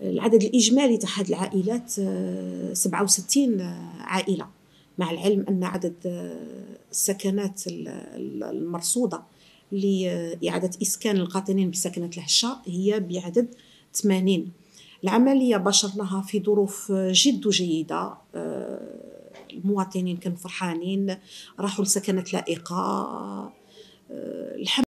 العدد الإجمالي تاع هذه العائلات 67 آه، عائلة مع العلم أن عدد آه، السكنات المرصودة لإعادة آه، إسكان القاطنين بسكنات الهشة هي بعدد 80 العملية بشرناها في ظروف جد جيدة المواطنين كانوا فرحانين راحوا لسكنات لائقة الحمد